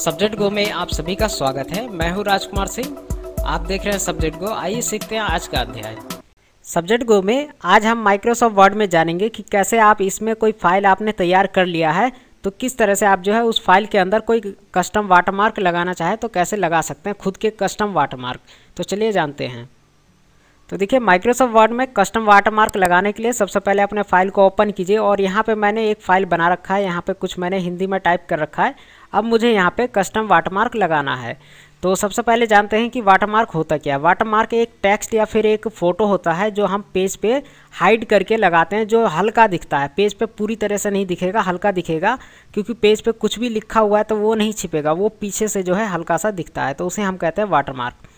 subject गो में आप सभी का स्वागत है मैं हूं राजकुमार सिंह आप देख रहे हैं सब्जेक्ट गो आइए सीखते हैं आज का अध्याय सब्जेक्ट गो में आज हम माइक्रोसॉफ्ट वर्ड में जानेंगे कि कैसे आप इसमें कोई फाइल आपने तैयार कर लिया है तो किस तरह से आप जो है उस फाइल के अंदर कोई कस्टम वाटरमार्क लगाना चाहे तो कैसे लगा सकते हैं खुद के कस्टम वाटरमार्क तो चलिए जानते हैं तो देखिए माइक्रोसॉफ्ट वर्ड में कस्टम वाटरमार्क लगाने के लिए सबसे पहले अपने फाइल को ओपन कीजिए और यहाँ पे मैंने एक फ़ाइल बना रखा है यहाँ पे कुछ मैंने हिंदी में टाइप कर रखा है अब मुझे यहाँ पे कस्टम वाटरमार्क लगाना है तो सबसे पहले जानते हैं कि वाटरमार्क होता क्या है वाटरमार्क एक टेक्स्ट या फिर एक फ़ोटो होता है जो हम पेज पे हाइड करके लगाते हैं जो हल्का दिखता है पेज पे पूरी तरह से नहीं दिखेगा हल्का दिखेगा क्योंकि पेज पे कुछ भी लिखा हुआ है तो वो नहीं छिपेगा वो पीछे से जो है हल्का सा दिखता है तो उसे हम कहते हैं वाटरमार्क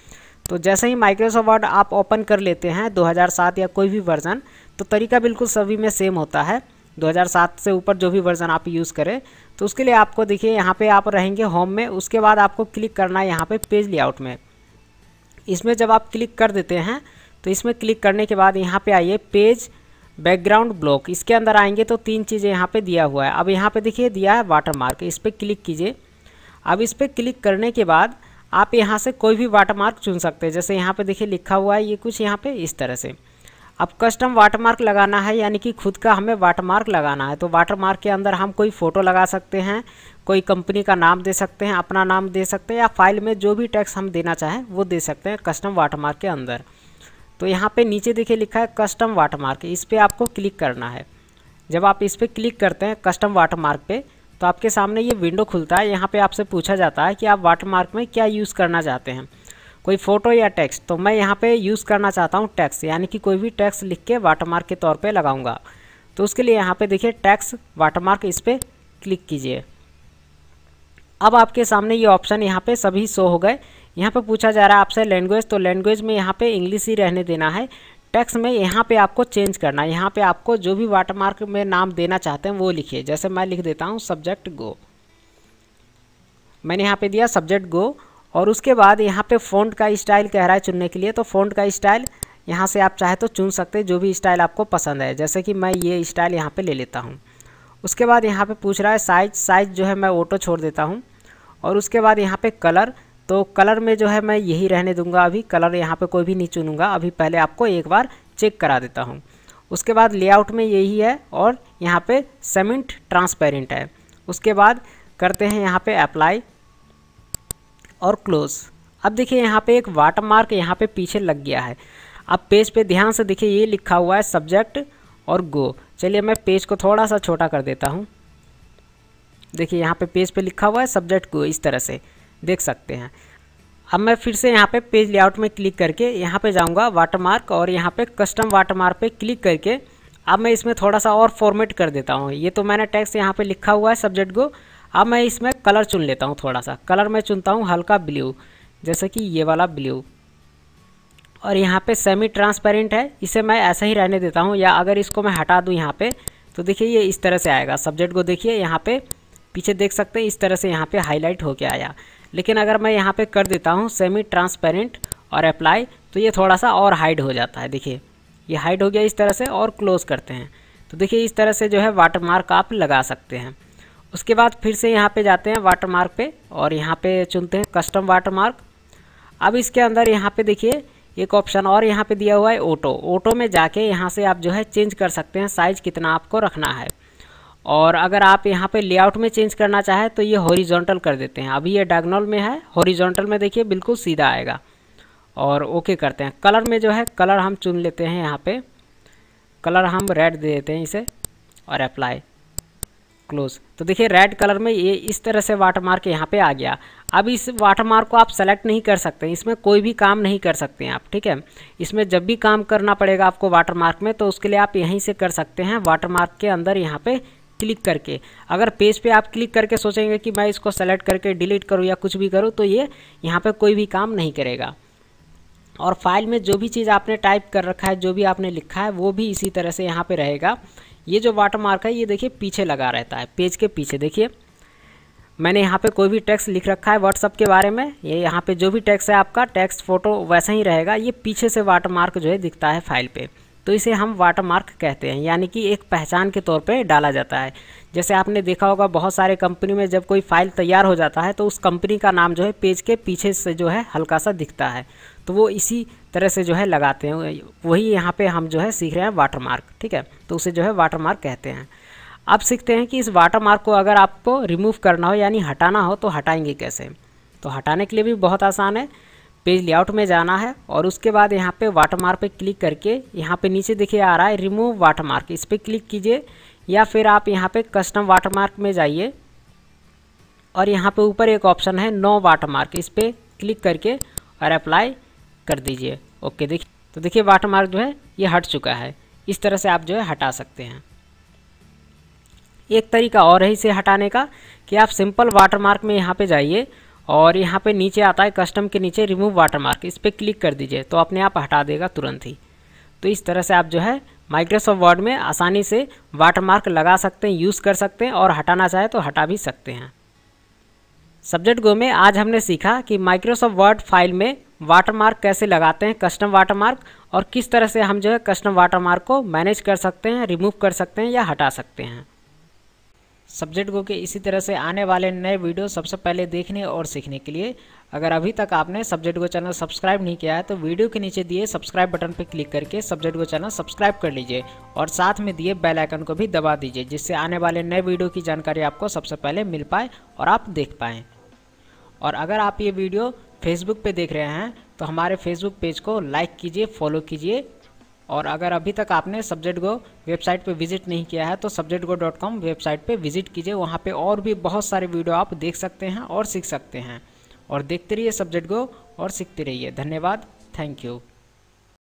तो जैसे ही माइक्रोसॉफ्ट वर्ड आप ओपन कर लेते हैं 2007 या कोई भी वर्ज़न तो तरीका बिल्कुल सभी में सेम होता है 2007 से ऊपर जो भी वर्ज़न आप यूज़ करें तो उसके लिए आपको देखिए यहाँ पे आप रहेंगे होम में उसके बाद आपको क्लिक करना है यहाँ पे पेज लेआउट में इसमें जब आप क्लिक कर देते हैं तो इसमें क्लिक करने के बाद यहाँ पर आइए पेज बैकग्राउंड ब्लॉक इसके अंदर आएंगे तो तीन चीज़ें यहाँ पर दिया हुआ है अब यहाँ पर देखिए दिया है वाटर इस पर क्लिक कीजिए अब इस पर क्लिक करने के बाद आप यहाँ से कोई भी वाटरमार्क चुन सकते हैं जैसे यहाँ पे देखिए लिखा हुआ है ये कुछ यहाँ पे इस तरह से अब कस्टम वाटरमार्क लगाना है यानी कि खुद का हमें वाटरमार्क लगाना है तो वाटरमार्क के अंदर हम कोई फ़ोटो लगा सकते हैं कोई कंपनी का नाम दे सकते हैं अपना नाम दे सकते हैं या फाइल में जो भी टैक्स हम देना चाहें वो दे सकते हैं कस्टम वाटरमार्क के अंदर तो यहाँ पे नीचे देखिए लिखा है कस्टम वाटरमार्क इस पर आपको क्लिक करना है जब आप इस पर क्लिक करते हैं कस्टम वाटरमार्क मार्क पर तो आपके सामने ये विंडो खुलता है यहाँ पे आपसे पूछा जाता है कि आप वाटरमार्क में क्या यूज़ करना चाहते हैं कोई फ़ोटो या टेक्स्ट तो मैं यहाँ पे यूज़ करना चाहता हूँ टैक्स यानी कि कोई भी टैक्स लिख के वाटरमार्क के तौर पे लगाऊंगा तो उसके लिए यहाँ पे देखिए टैक्स वाटरमार्क इस पर क्लिक कीजिए अब आपके सामने ये ऑप्शन यहाँ पे सभी शो हो गए यहाँ पे पूछा जा रहा है आपसे लैंग्वेज तो लैंग्वेज में यहाँ पे इंग्लिश ही रहने देना है टैक्स में यहाँ पे आपको चेंज करना है यहाँ पे आपको जो भी वाटरमार्क में नाम देना चाहते हैं वो लिखिए जैसे मैं लिख देता हूँ सब्जेक्ट गो मैंने यहाँ पे दिया सब्जेक्ट गो और उसके बाद यहाँ पे फ़ॉन्ट का स्टाइल कह रहा है चुनने के लिए तो फ़ॉन्ट का स्टाइल यहाँ से आप चाहे तो चुन सकते हैं जो भी स्टाइल आपको पसंद है जैसे कि मैं ये स्टाइल यहाँ पर ले लेता हूँ उसके बाद यहाँ पर पूछ रहा है साइज साइज जो है मैं ऑटो छोड़ देता हूँ और उसके बाद यहाँ पर कलर तो कलर में जो है मैं यही रहने दूंगा अभी कलर यहाँ पे कोई भी नहीं चुनूंगा अभी पहले आपको एक बार चेक करा देता हूँ उसके बाद लेआउट में यही है और यहाँ पे सीमेंट ट्रांसपेरेंट है उसके बाद करते हैं यहाँ पे अप्लाई और क्लोज अब देखिए यहाँ पे एक वाटर मार्क यहाँ पे पीछे लग गया है अब पेज पे ध्यान से देखिए ये लिखा हुआ है सब्जेक्ट और गो चलिए मैं पेज को थोड़ा सा छोटा कर देता हूँ देखिए यहाँ पे पेज पे लिखा हुआ है सब्जेक्ट गो इस तरह से देख सकते हैं अब मैं फिर से यहाँ पे पेज लेआउट में क्लिक करके यहाँ पे जाऊँगा वाटरमार्क और यहाँ पे कस्टम वाटरमार्क पे क्लिक करके अब मैं इसमें थोड़ा सा और फॉर्मेट कर देता हूँ ये तो मैंने टेक्स्ट यहाँ पे लिखा हुआ है सब्जेक्ट को अब मैं इसमें कलर चुन लेता हूँ थोड़ा सा कलर मैं चुनता हूँ हल्का ब्ल्यू जैसे कि ये वाला ब्ल्यू और यहाँ पर सेमी ट्रांसपेरेंट है इसे मैं ऐसा ही रहने देता हूँ या अगर इसको मैं हटा दूँ यहाँ पे तो देखिए ये इस तरह से आएगा सब्जेक्ट को देखिए यहाँ पे पीछे देख सकते हैं इस तरह से यहाँ पर हाईलाइट होके आया लेकिन अगर मैं यहाँ पे कर देता हूँ सेमी ट्रांसपेरेंट और अप्लाई तो ये थोड़ा सा और हाइड हो जाता है देखिए ये हाइड हो गया इस तरह से और क्लोज़ करते हैं तो देखिए इस तरह से जो है वाटर आप लगा सकते हैं उसके बाद फिर से यहाँ पर जाते हैं वाटर मार्क और यहाँ पर चुनते हैं कस्टम वाटर मार्क अब इसके अंदर यहाँ पर देखिए एक ऑप्शन और यहाँ पे दिया हुआ है ऑटो ऑटो में जाके यहाँ से आप जो है चेंज कर सकते हैं साइज़ कितना आपको रखना है और अगर आप यहाँ पे लेआउट में चेंज करना चाहें तो ये हॉरिजॉन्टल कर देते हैं अभी ये डायगोनल में है हॉरिजॉन्टल में देखिए बिल्कुल सीधा आएगा और ओके करते हैं कलर में जो है कलर हम चुन लेते हैं यहाँ पे कलर हम रेड दे देते हैं इसे और अप्लाई क्लोज तो देखिए रेड कलर में ये इस तरह से वाटर मार्क यहाँ पे आ गया अब इस वाटर मार्क को आप सेलेक्ट नहीं कर सकते इसमें कोई भी काम नहीं कर सकते हैं आप ठीक है इसमें जब भी काम करना पड़ेगा आपको वाटर मार्क में तो उसके लिए आप यहीं से कर सकते हैं वाटर मार्क के अंदर यहाँ पे क्लिक करके अगर पेज पे आप क्लिक करके सोचेंगे कि मैं इसको सेलेक्ट करके डिलीट करूँ या कुछ भी करूँ तो ये यहाँ पर कोई भी काम नहीं करेगा और फाइल में जो भी चीज़ आपने टाइप कर रखा है जो भी आपने लिखा है वो भी इसी तरह से यहाँ पर रहेगा ये जो वाटर मार्क है ये देखिए पीछे लगा रहता है पेज के पीछे देखिए मैंने यहाँ पे कोई भी टैक्स लिख रखा है व्हाट्सअप के बारे में ये यहाँ पे जो भी टैक्स है आपका टैक्स फोटो वैसा ही रहेगा ये पीछे से वाटर मार्क जो है दिखता है फाइल पे तो इसे हम वाटर मार्क कहते हैं यानी कि एक पहचान के तौर पे डाला जाता है जैसे आपने देखा होगा बहुत सारे कंपनी में जब कोई फाइल तैयार हो जाता है तो उस कंपनी का नाम जो है पेज के पीछे से जो है हल्का सा दिखता है तो वो इसी तरह से जो है लगाते हैं वही यहाँ पर हम जो है सीख रहे हैं वाटर ठीक है तो उसे जो है वाटर मार्क कहते हैं अब सीखते हैं कि इस वाटर मार्क को अगर आपको रिमूव करना हो यानी हटाना हो तो हटाएंगे कैसे तो हटाने के लिए भी बहुत आसान है पेज लेआउट में जाना है और उसके बाद यहाँ पे वाटरमार्क पे क्लिक करके यहाँ पे नीचे देखिए आ रहा है रिमूव वाटरमार्क इस पर क्लिक कीजिए या फिर आप यहाँ पे कस्टम वाटरमार्क में जाइए और यहाँ पे ऊपर एक ऑप्शन है नो वाटरमार्क इस पर क्लिक करके और अप्लाई कर दीजिए ओके देखिए तो देखिए वाटरमार्क जो है ये हट चुका है इस तरह से आप जो है हटा सकते हैं एक तरीका और है इसे हटाने का कि आप सिंपल वाटरमार्क में यहाँ पे जाइए और यहाँ पे नीचे आता है कस्टम के नीचे रिमूव वाटरमार्क इस पर क्लिक कर दीजिए तो अपने आप हटा देगा तुरंत ही तो इस तरह से आप जो है माइक्रोसॉफ्ट वर्ड में आसानी से वाटरमार्क लगा सकते हैं यूज़ कर सकते हैं और हटाना चाहे तो हटा भी सकते हैं सब्जेक्ट गो में आज हमने सीखा कि माइक्रोसॉफ्ट वर्ड फाइल में वाटरमार्क कैसे लगाते हैं कस्टम वाटरमार्क और किस तरह से हम जो है कस्टम वाटरमार्क को मैनेज कर सकते हैं रिमूव कर सकते हैं या हटा सकते हैं सब्जेक्ट को के इसी तरह से आने वाले नए वीडियो सबसे पहले देखने और सीखने के लिए अगर अभी तक आपने सब्जेक्ट को चैनल सब्सक्राइब नहीं किया है तो वीडियो के नीचे दिए सब्सक्राइब बटन पर क्लिक करके सब्जेक्ट को चैनल सब्सक्राइब कर लीजिए और साथ में दिए बेल आइकन को भी दबा दीजिए जिससे आने वाले नए वीडियो की जानकारी आपको सबसे पहले मिल पाए और आप देख पाएँ और अगर आप ये वीडियो फेसबुक पर देख रहे हैं तो हमारे फेसबुक पेज को लाइक कीजिए फॉलो कीजिए और अगर अभी तक आपने सब्जेक्ट गो वेबसाइट पे विजिट नहीं किया है तो subject go dot com website पर विजिट कीजिए वहाँ पे और भी बहुत सारे वीडियो आप देख सकते हैं और सीख सकते हैं और देखते रहिए सब्जेक्ट गो और सीखते रहिए धन्यवाद थैंक यू